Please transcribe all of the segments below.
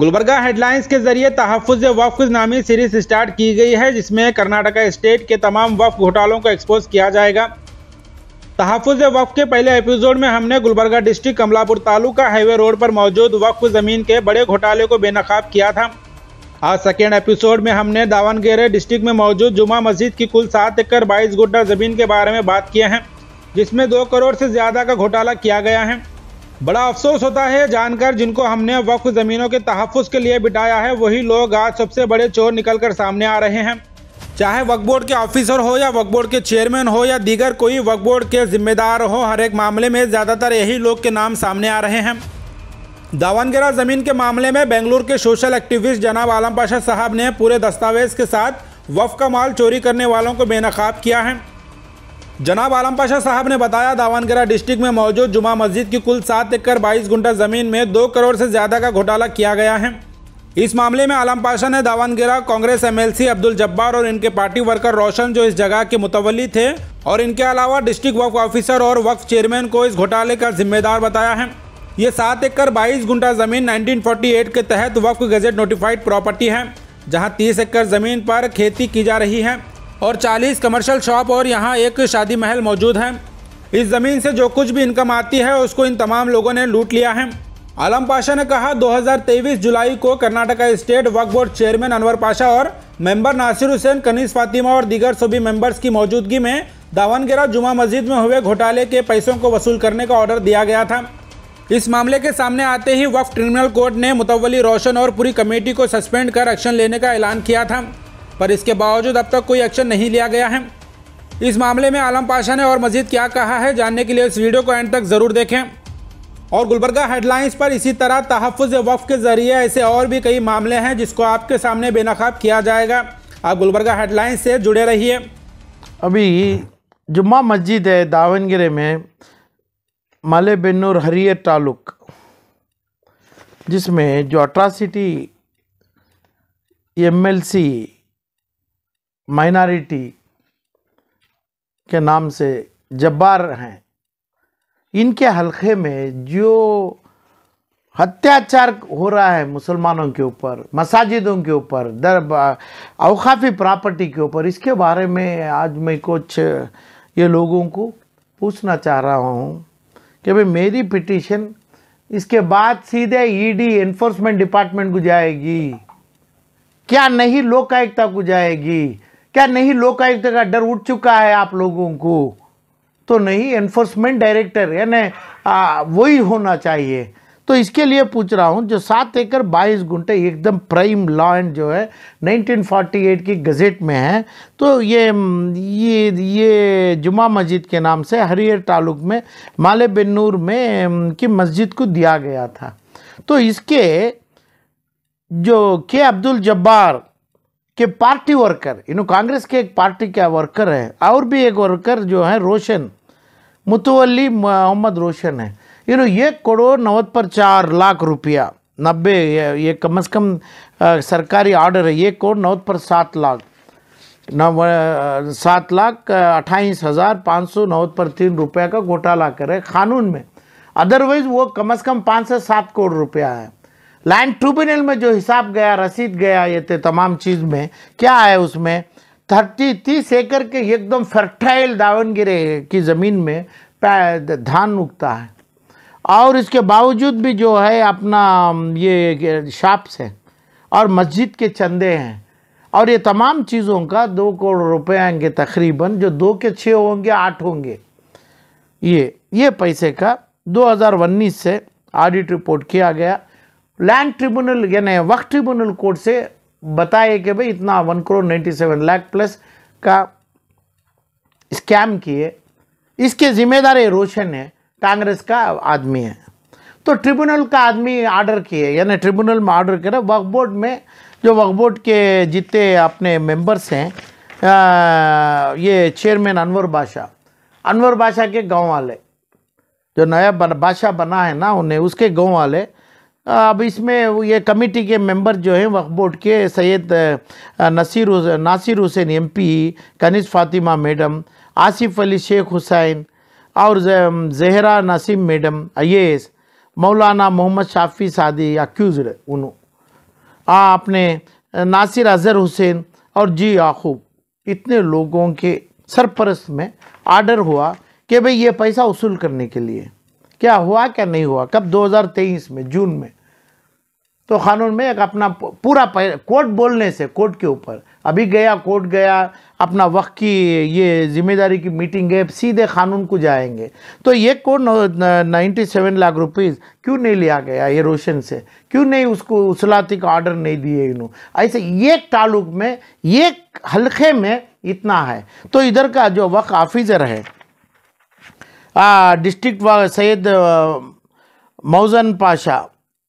Gulbarga headlines के जरिए तहफ़ वफ नामी सीरीज स्टार्ट की गई है जिसमें कर्नाटका स्टेट के तमाम वफ घोटालों को एक्सपोज किया जाएगा तहफ़ वफ के पहले एपिसोड में हमने Gulbarga district Kamalapur taluka highway road पर मौजूद वक्फ ज़मीन के बड़े घोटाले को बेनकाब किया था आज सेकेंड एपिसोड में हमने दावनगेरे डिस्ट्रिक्ट में मौजूद जुमा मस्जिद की कुल सात एकड़ बाईस गुड्डा ज़मीन के बारे में बात किए हैं जिसमें दो करोड़ से ज़्यादा का घोटाला किया गया है बड़ा अफसोस होता है जानकर जिनको हमने वक्फ ज़मीनों के तहफ़ के लिए बिठाया है वही लोग आज सबसे बड़े चोर निकल कर सामने आ रहे हैं चाहे वक्फ बोर्ड के ऑफिसर हो या वक्फ बोर्ड के चेयरमैन हो या दीगर कोई वक्फ बोर्ड के जिम्मेदार हो हर एक मामले में ज़्यादातर यही लोग के नाम सामने आ रहे हैं दावनगेरा ज़मीन के मामले में बेंगलुरु के सोशल एक्टिविस्ट जनाब आलम पाशा साहब ने पूरे दस्तावेज़ के साथ वफ का माल चोरी करने वालों को बेनकाब किया है जनाब आलम पाशा साहब ने बताया दावानगरा डिस्ट्रिक्ट में मौजूद जुमा मस्जिद की कुल सात एकड़ बाईस घुंटा ज़मीन में दो करोड़ से ज़्यादा का घोटाला किया गया है इस मामले में आलम पाशा ने दावानगरा कांग्रेस एमएलसी अब्दुल जब्बार और इनके पार्टी वर्कर रोशन जो इस जगह के मुतवली थे और इनके अलावा डिस्ट्रिक्ट वक्फ ऑफिसर और वक्फ चेयरमैन को इस घोटाले का जिम्मेदार बताया है ये सात एकड़ बाईस घुंटा ज़मीन 1948 के तहत वक्फ गजट नोटिफाइड प्रॉपर्टी है जहाँ तीस एकड़ ज़मीन पर खेती की जा रही है और 40 कमर्शियल शॉप और यहाँ एक शादी महल मौजूद है इस ज़मीन से जो कुछ भी इनकम आती है उसको इन तमाम लोगों ने लूट लिया है आलम पाशा ने कहा 2023 जुलाई को Karnataka state Waqf board chairman Anwar Pasha और मेंबर नासिर हुसैन कनीस फातिमा और दीगर सभी मेंबर्स की मौजूदगी में दावनगेरा जुमा मस्जिद में हुए घोटाले के पैसों को वसूल करने का ऑर्डर दिया गया था इस मामले के सामने आते ही वक्फ ट्रिब्यूनल कोर्ट ने मुतवली रोशन और पूरी कमेटी को सस्पेंड कर एक्शन लेने का ऐलान किया था पर इसके बावजूद अब तक कोई एक्शन नहीं लिया गया है इस मामले में आलम पाशा ने और मजीद क्या कहा है जानने के लिए इस वीडियो को एंड तक ज़रूर देखें और गुलबर्गा हेडलाइंस पर इसी तरह तहफ़ वक्फ के ज़रिए ऐसे और भी कई मामले हैं जिसको आपके सामने बेनकाब किया जाएगा आप गुलबर्गा हेडलाइंस से जुड़े रहिए अभी जुम्मा मस्जिद है दावनगिरे में माले बेनूर हरियर तालुक जिसमें जो अट्रासिटी एमएलसी माइनॉरिटी के नाम से जब्बार हैं इनके हलके में जो हत्याचार हो रहा है मुसलमानों के ऊपर मसाजिदों के ऊपर दर अवकाफ़ी प्रॉपर्टी के ऊपर इसके बारे में आज मैं कुछ ये लोगों को पूछना चाह रहा हूँ कि भाई मेरी पिटिशन इसके बाद सीधे ईडी एनफोर्समेंट डिपार्टमेंट को जाएगी क्या नहीं लोकायुक्ता को जाएगी क्या नहीं लोकायुक्त का डर उठ चुका है आप लोगों को तो नहीं एनफोर्समेंट डायरेक्टर यानी वही होना चाहिए तो इसके लिए पूछ रहा हूँ जो सात एकड़ बाईस घंटे एकदम प्राइम लॉ एंड जो है 1948 की गज़ेट में है तो ये ये ये जुमा मस्जिद के नाम से हरियर तालुक में माले बिन्नूर में की मस्जिद को दिया गया था तो इसके जो के अब्दुल जब्बार कि पार्टी वर्कर इन कांग्रेस के एक पार्टी का वर्कर है और भी एक वर्कर जो है रोशन मुतवली मोहम्मद रोशन है इन्हों एक करोड़ नवत पर चार लाख रुपया नब्बे ये कम से कम सरकारी ऑर्डर है एक करोड़ नवत पर सात लाख नव सात लाख अट्ठाईस हज़ार पाँच सौ नवत पर तीन रुपया का घोटाला करे कानून में अदरवाइज़ वो कम से कम पाँच से सात करोड़ रुपया है लैंड ट्रिब्यूनल में जो हिसाब गया रसीद गया ये थे तो तमाम चीज़ में क्या है उसमें थर्टी तीस एकड़ के एकदम फर्टाइल दावनगिरे की ज़मीन में धान उगता है और इसके बावजूद भी जो है अपना ये शाप्स हैं और मस्जिद के चंदे हैं और ये तमाम चीज़ों का दो करोड़ रुपए आएंगे तकरीबन जो दो के छः होंगे आठ होंगे ये ये पैसे का 2019 से ऑडिट रिपोर्ट किया गया लैंड ट्रिब्यूनल यानी वक्त ट्रिब्यूनल कोर्ट से बताए कि भाई इतना one crore ninety seven lakh plus का स्कैम किए इसके जिम्मेदार रोशन है कांग्रेस का आदमी है तो ट्रिब्यूनल का आदमी ऑर्डर किए यानी ट्रिब्यूनल में ऑर्डर करे वक्फ बोर्ड में जो वक्फ बोर्ड के जितने अपने मेंबर्स हैं ये चेयरमैन अनवर बादशाह अनवर बादशाह के गाँव वाले जो नया बादशाह बना है ना उन्हें उसके गाँव वाले अब इसमें ये कमेटी के मेंबर जो हैं वक्फ बोर्ड के सैयद नसीर नासिर हुसैन एमपी कनिज फातिमा मैडम आसिफ अली शेख हुसैन और जहरा नसीम मैडम आईएएस मौलाना मोहम्मद शाफी सादी अक्यूज उन आपने नासिर अजहर हुसैन और जी याकूब इतने लोगों के सरपरस्त में आर्डर हुआ कि भाई ये पैसा वसूल करने के लिए क्या हुआ क्या नहीं हुआ कब 2023 में जून में तो कानून में एक अपना पूरा कोर्ट बोलने से कोर्ट के ऊपर अभी गया कोर्ट गया अपना वक्त की ये जिम्मेदारी की मीटिंग गए सीधे कानून को जाएंगे तो ये court ninety seven lakh rupees क्यों नहीं लिया गया ये रोशन से क्यों नहीं उसको उसलाती का ऑर्डर नहीं दिए इन्होंने ऐसे एक तालुक में एक हल्के में इतना है तो इधर का जो वक्त ऑफिसर है डिस्ट्रिक्ट सैद मौजन पाशा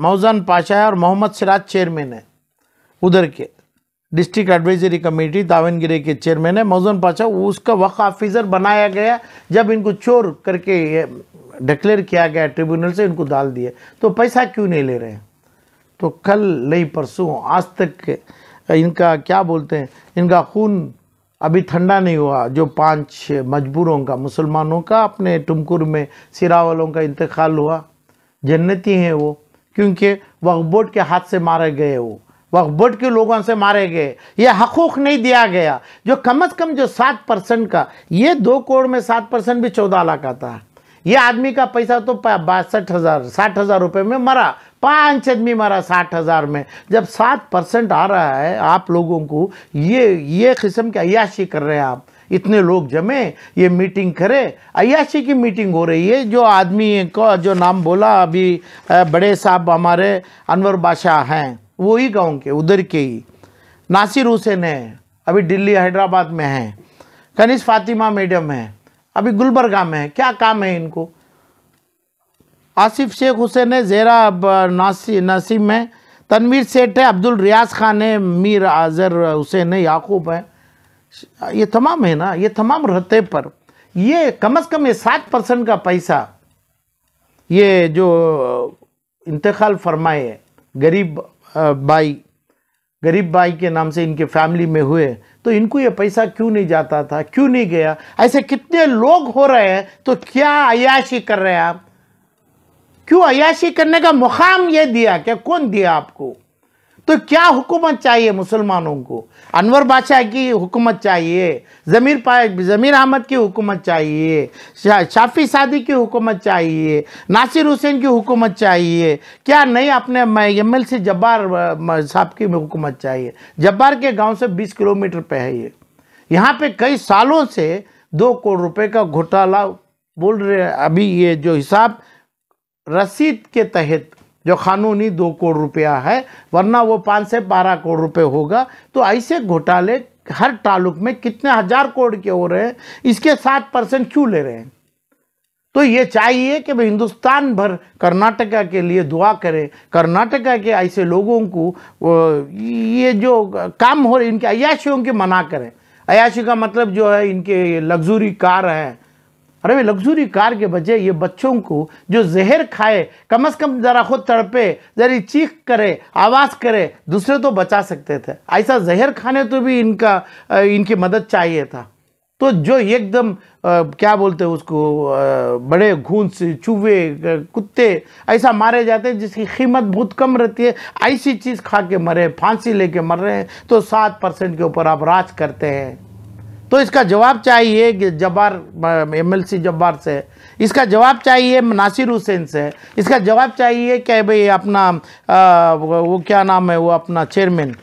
मौजन पाशा है और मोहम्मद सिराज चेयरमैन है उधर के डिस्ट्रिक्ट एडवाइजरी कमेटी दावनगिरी के चेयरमैन है मौजन पाशा उसका वक्फ ऑफिसर बनाया गया जब इनको चोर करके डिक्लेयर किया गया ट्रिब्यूनल से इनको डाल दिए तो पैसा क्यों नहीं ले रहे हैं तो कल नहीं परसों आज तक इनका क्या बोलते हैं इनका खून अभी ठंडा नहीं हुआ जो पांच मजबूरों का मुसलमानों का अपने टुमकुर में सिरा वालों का इंतकाल हुआ जन्नती हैं वो क्योंकि वकबोट के हाथ से मारे गए वो वकबोट के लोगों से मारे गए ये हकूक नहीं दिया गया जो कम अज़ कम जो सात परसेंट का ये दो करोड़ में सात परसेंट भी चौदह लाख आता है ये आदमी का पैसा तो बासठ हज़ार साठ हज़ार रुपये में मरा पाँच आदमी मारा साठ हज़ार में जब सात परसेंट आ रहा है आप लोगों को ये ये किस्म की अयाशी कर रहे हैं आप इतने लोग जमे ये मीटिंग करे अयाशी की मीटिंग हो रही है जो आदमी को जो नाम बोला अभी बड़े साहब हमारे अनवर बादशाह हैं वो ही गाँव के उधर के ही नासिर हुसैन है अभी दिल्ली हैदराबाद में हैं कनिष फातिमा मैडम है अभी गुलबरगा में है क्या काम है इनको आसिफ शेख हुसैन है जेरा नासी नासिम है तनवीर सेठ है अब्दुल रियाज खान है मीर आज़र हुसैन है याकूब है ये तमाम है ना ये तमाम रहते पर ये कम अज़ कम ये सात परसेंट का पैसा ये जो इंतकाल फरमाए है गरीब भाई गरीब भाई के नाम से इनके फैमिली में हुए तो इनको ये पैसा क्यों नहीं जाता था क्यों नहीं गया ऐसे कितने लोग हो रहे हैं तो क्या अयाशी कर रहे हैं आप क्यों अयाशी करने का मुकाम ये दिया क्या कौन दिया आपको तो क्या हुकूमत चाहिए मुसलमानों को अनवर बादशाह की हुकूमत चाहिए ज़मीर ज़मीर अहमद की हुकूमत चाहिए शा, शाफी सादी की हुकूमत चाहिए नासिर हुसैन की हुकूमत चाहिए क्या नहीं अपने एम एल सी जब्बार साहब की हुकूमत चाहिए जब्बार के गांव से 20 किलोमीटर पे है ये यहाँ पे कई सालों से दो करोड़ रुपए का घोटाला बोल रहे अभी ये जो हिसाब रसीद के तहत जो कानूनी दो करोड़ रुपया है वरना वो पाँच से बारह करोड़ रुपये होगा तो ऐसे घोटाले हर तालुक में कितने हजार करोड़ के हो रहे हैं इसके सात परसेंट क्यों ले रहे हैं तो ये चाहिए कि भाई हिंदुस्तान भर कर्नाटका के लिए दुआ करें कर्नाटका के ऐसे लोगों को ये जो काम हो रहे इनके अयाशियों के मना करें अयाशी का मतलब जो है इनके लग्जरी कार हैं अरे भाई लग्जरी कार के बजे ये बच्चों को जो जहर खाए कम अज कम जरा खुद तड़पे जरा चीख करे आवाज़ करे दूसरे तो बचा सकते थे ऐसा जहर खाने तो भी इनका इनकी मदद चाहिए था तो जो एकदम क्या बोलते हैं उसको आ, बड़े घूंस चूहे कुत्ते ऐसा मारे जाते हैं जिसकी कीमत बहुत कम रहती है ऐसी चीज़ खा के मरे फांसी लेके मर रहे हैं तो सात परसेंट के ऊपर आप राज करते हैं तो इसका जवाब चाहिए जब्बार एमएलसी जब्बार से इसका जवाब चाहिए नासिर हुसैन से इसका जवाब चाहिए क्या भाई अपना आ, वो क्या नाम है वो अपना चेयरमैन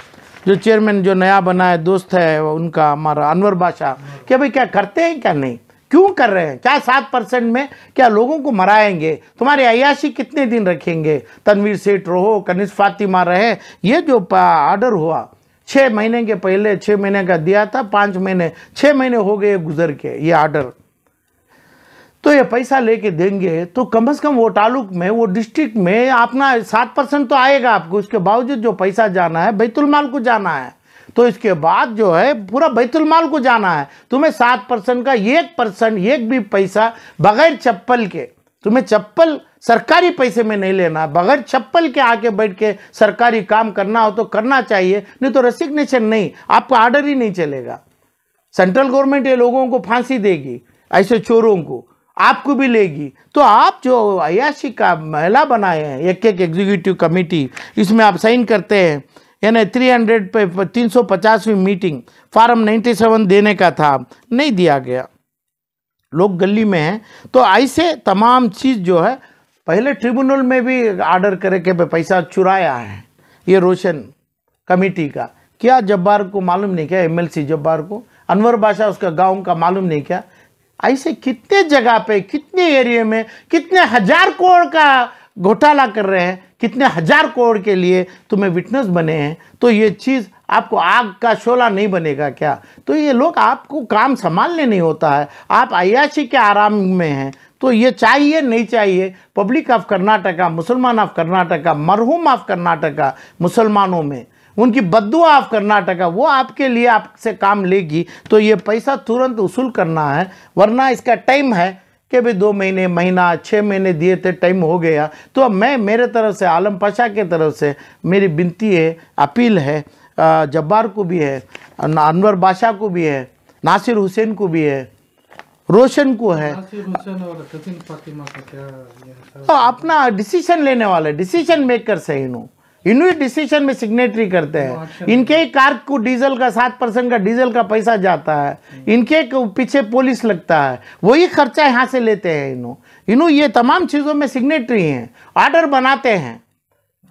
जो चेयरमैन जो नया बना है दोस्त है उनका हमारा अनवर बादशाह क्या भाई क्या करते हैं क्या नहीं क्यों कर रहे हैं क्या सात परसेंट में क्या लोगों को मराएंगे तुम्हारी अयाशी कितने दिन रखेंगे तनवीर सेठ रहो कनिष फातिमा रहे ये जो ऑर्डर हुआ छः महीने के पहले छः महीने का दिया था पाँच महीने छः महीने हो गए गुजर के ये आर्डर तो ये पैसा लेके देंगे तो कम से कम वो तालुक में वो डिस्ट्रिक्ट में अपना सात परसेंट तो आएगा आपको उसके बावजूद जो पैसा जाना है बैतुलमाल को जाना है तो इसके बाद जो है पूरा बैतुलमाल को जाना है तुम्हें सात परसेंट का एक परसेंट एक भी पैसा बगैर चप्पल के तुम्हें चप्पल सरकारी पैसे में नहीं लेना बगैर चप्पल के आके बैठ के सरकारी काम करना हो तो करना चाहिए नहीं तो रेसिग्नेशन नहीं आपका आर्डर ही नहीं चलेगा सेंट्रल गवर्नमेंट ये लोगों को फांसी देगी ऐसे चोरों को आपको भी लेगी तो आप जो अयाशी का महिला बनाए हैं एक एक एग्जीक्यूटिव कमेटी इसमें आप साइन करते हैं यानी 300 पे तीन मीटिंग फार्म 97 देने का था नहीं दिया गया लोग गली में हैं तो ऐसे तमाम चीज़ जो है पहले ट्रिब्यूनल में भी आर्डर करे के पैसा चुराया है ये रोशन कमेटी का क्या जब्बार को मालूम नहीं क्या एमएलसी जब्बार को अनवर बादशाह उसका गांव का मालूम नहीं क्या ऐसे कितने जगह पे कितने एरिए में कितने हजार करोड़ का घोटाला कर रहे हैं कितने हजार करोड़ के लिए तुम्हें विटनेस बने हैं तो ये चीज़ आपको आग का शोला नहीं बनेगा क्या तो ये लोग आपको काम संभालने नहीं होता है आप अयाशी के आराम में हैं तो ये चाहिए नहीं चाहिए पब्लिक ऑफ कर्नाटका मुसलमान ऑफ कर्नाटका मरहूम ऑफ कर्नाटका मुसलमानों में उनकी बदुआ ऑफ कर्नाटका वो आपके लिए आपसे काम लेगी तो ये पैसा तुरंत वसूल करना है वरना इसका टाइम है कि भी दो महीने महीना छः महीने दिए थे टाइम हो गया तो अब मैं मेरे तरफ से आलम पाशा के तरफ से मेरी बिनती है अपील है जब्बार को भी है अनवर बादशाह को भी है नासिर हुसैन को भी है रोशन को है तो अपना डिसीजन लेने वाले डिसीजन मेकर से इनू इन्हीं डिसीजन में सिग्नेटरी करते हैं अच्छा इनके ही कार को डीजल का सात परसेंट का डीजल का पैसा जाता है हम्म। इनके पीछे पुलिस लगता है वही खर्चा यहाँ से लेते हैं इन्हों इन्हों ये तमाम चीज़ों में सिग्नेटरी हैं ऑर्डर बनाते हैं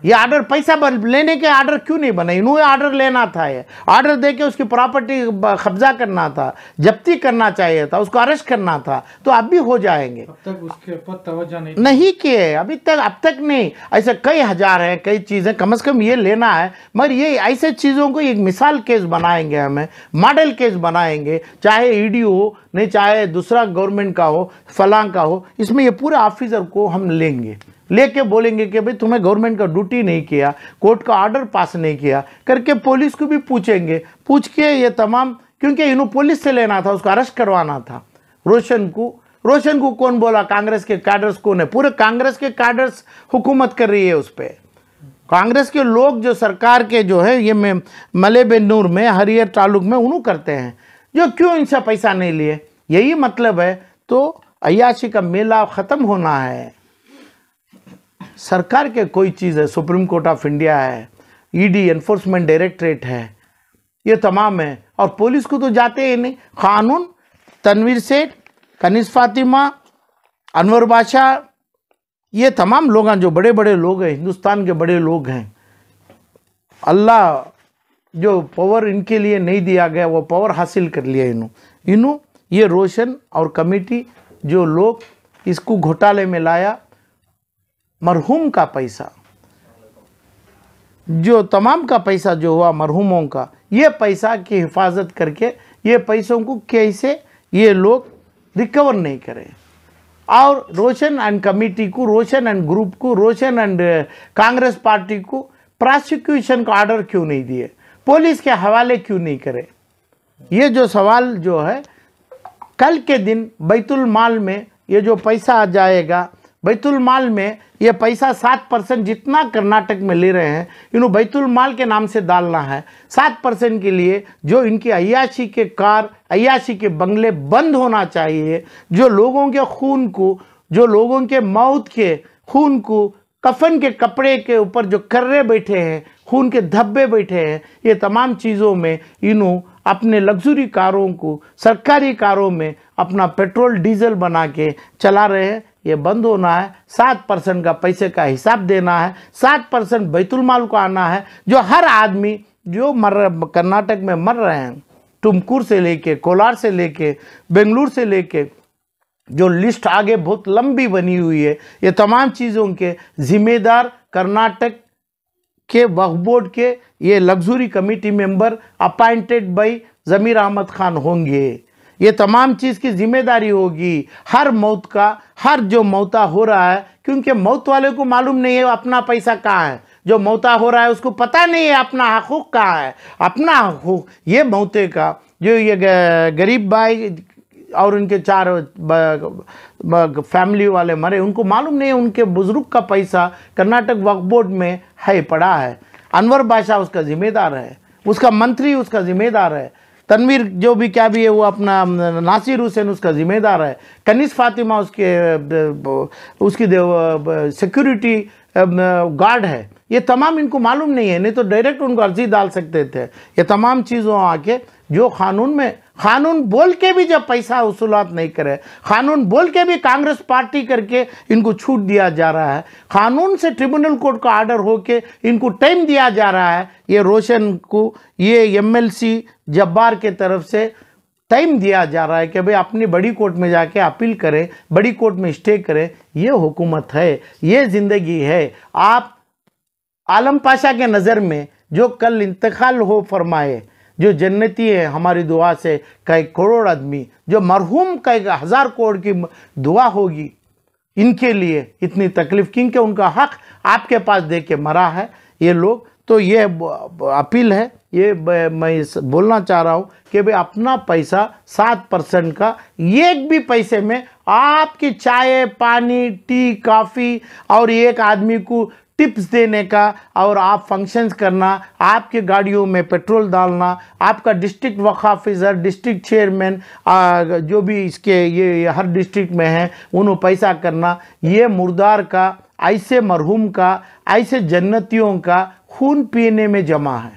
ये आर्डर पैसा लेने के आर्डर क्यों नहीं बने इन्होंने आर्डर लेना था ये आर्डर दे के उसकी प्रॉपर्टी कब्जा करना था जब्ती करना चाहिए था उसको अरेस्ट करना था तो अब भी हो जाएंगे अब तक उसके ऊपर तवज्जो नहीं नहीं किए अभी तक अब तक नहीं ऐसे कई हज़ार हैं कई चीज़ें कम से कम ये लेना है मगर ये ऐसे चीज़ों को एक मिसाल केस बनाएंगे हमें मॉडल केस बनाएंगे चाहे डी e हो नहीं चाहे दूसरा गवर्नमेंट का हो फलां का हो इसमें ये पूरे ऑफिसर को हम लेंगे लेके बोलेंगे कि भाई तुम्हें गवर्नमेंट का ड्यूटी नहीं किया कोर्ट का ऑर्डर पास नहीं किया करके पुलिस को भी पूछेंगे पूछ के ये तमाम क्योंकि इन्हों पुलिस से लेना था उसको अरेस्ट करवाना था रोशन को रोशन को कौन बोला कांग्रेस के कैडर्स कौन है पूरे कांग्रेस के कैडर्स हुकूमत कर रही है उस पर कांग्रेस के लोग जो सरकार के जो है ये में बेनूर में हरियर तालुक में उन्हों करते हैं जो क्यों इनसे पैसा नहीं लिए यही मतलब है तो अयाशी का मेला ख़त्म होना है सरकार के कोई चीज़ है सुप्रीम कोर्ट ऑफ इंडिया है ईडी एनफोर्समेंट डायरेक्टरेट है ये तमाम है और पुलिस को तो जाते ही नहीं कानून तनवीर सेठ कनीस फातिमा अनवर बादशाह ये तमाम लोग हैं जो बड़े बड़े लोग हैं हिंदुस्तान के बड़े लोग हैं अल्लाह जो पावर इनके लिए नहीं दिया गया वो पावर हासिल कर लिया इन्हों इन्हों ये रोशन और कमेटी जो लोग इसको घोटाले में लाया मरहूम का पैसा जो तमाम का पैसा जो हुआ मरहूमों का ये पैसा की हिफाजत करके ये पैसों को कैसे ये लोग रिकवर नहीं करें और रोशन एंड कमेटी को रोशन एंड ग्रुप को Roshan and uh, Congress party को प्रोसिक्यूशन का ऑर्डर क्यों नहीं दिए पुलिस के हवाले क्यों नहीं करे ये जो सवाल जो है कल के दिन बैतुल माल में ये जो पैसा आ जाएगा बैतुलमाल में ये पैसा सात परसेंट जितना कर्नाटक में ले रहे हैं इन्हों बैतुलमाल के नाम से डालना है सात परसेंट के लिए जो इनकी अयाशी के कार अयाशी के बंगले बंद होना चाहिए जो लोगों के खून को जो लोगों के मौत के खून को कफन के कपड़े के ऊपर जो कर्रे बैठे हैं खून के धब्बे बैठे हैं ये तमाम चीज़ों में इन्हों अपने लग्जरी कारों को सरकारी कारों में अपना पेट्रोल डीजल बना के चला रहे हैं ये बंद होना है सात परसेंट का पैसे का हिसाब देना है सात परसेंट बैतुलमाल को आना है जो हर आदमी जो मर कर्नाटक में मर रहे हैं टुमकुर से लेके कोलार से लेके बेंगलुरु से लेके जो लिस्ट आगे बहुत लंबी बनी हुई है ये तमाम चीज़ों के जिम्मेदार कर्नाटक के वक्फ बोर्ड के ये luxury committee member appointed by Zameer Ahmed Khan होंगे ये तमाम चीज़ की जिम्मेदारी होगी हर मौत का हर जो मौता हो रहा है क्योंकि मौत वाले को मालूम नहीं है अपना पैसा कहाँ है जो मौता हो रहा है उसको पता नहीं है अपना हकूक कहाँ है अपना हकूक ये मौते का जो ये गरीब भाई और उनके चार फैमिली वाले मरे उनको मालूम नहीं है उनके बुज़ुर्ग का पैसा कर्नाटक वक्फ बोर्ड में है पड़ा है अनवर बादशाह उसका ज़िम्मेदार है उसका मंत्री उसका ज़िम्मेदार है तनवीर जो भी क्या भी है वो अपना नासिर हुसैन उसका ज़िम्मेदार है कनिस फातिमा उसके उसकी सिक्योरिटी गार्ड है ये तमाम इनको मालूम नहीं है नहीं तो डायरेक्ट उनको अर्जी डाल सकते थे ये तमाम चीज़ों आके जो कानून में कानून बोल के भी जब पैसा वसूलात नहीं करे कानून बोल के भी कांग्रेस पार्टी करके इनको छूट दिया जा रहा है कानून से ट्रिब्यूनल कोर्ट का आर्डर होके इनको टाइम दिया जा रहा है ये रोशन को ये एमएलसी जब्बार के तरफ से टाइम दिया जा रहा है कि भाई अपनी बड़ी कोर्ट में जाके अपील करें बड़ी कोर्ट में स्टे करें ये हुकूमत है ये ज़िंदगी है आप आलम पाशा के नज़र में जो कल इंतकाल हो फरमाए जो जन्नती है हमारी दुआ से कई करोड़ आदमी जो मरहूम कई हज़ार करोड़ की दुआ होगी इनके लिए इतनी तकलीफ क्योंकि उनका हक आपके पास दे के मरा है ये लोग तो ये अपील है ये मैं बोलना चाह रहा हूँ कि भाई अपना पैसा सात परसेंट का एक भी पैसे में आपकी चाय पानी टी कॉफ़ी और एक आदमी को टिप्स देने का और आप फंक्शंस करना आपके गाड़ियों में पेट्रोल डालना आपका district Waqf officer district chairman जो भी इसके ये हर डिस्ट्रिक्ट में हैं उन्होंने पैसा करना ये मुर्दार का ऐसे मरहूम का ऐसे जन्नतियों का खून पीने में जमा है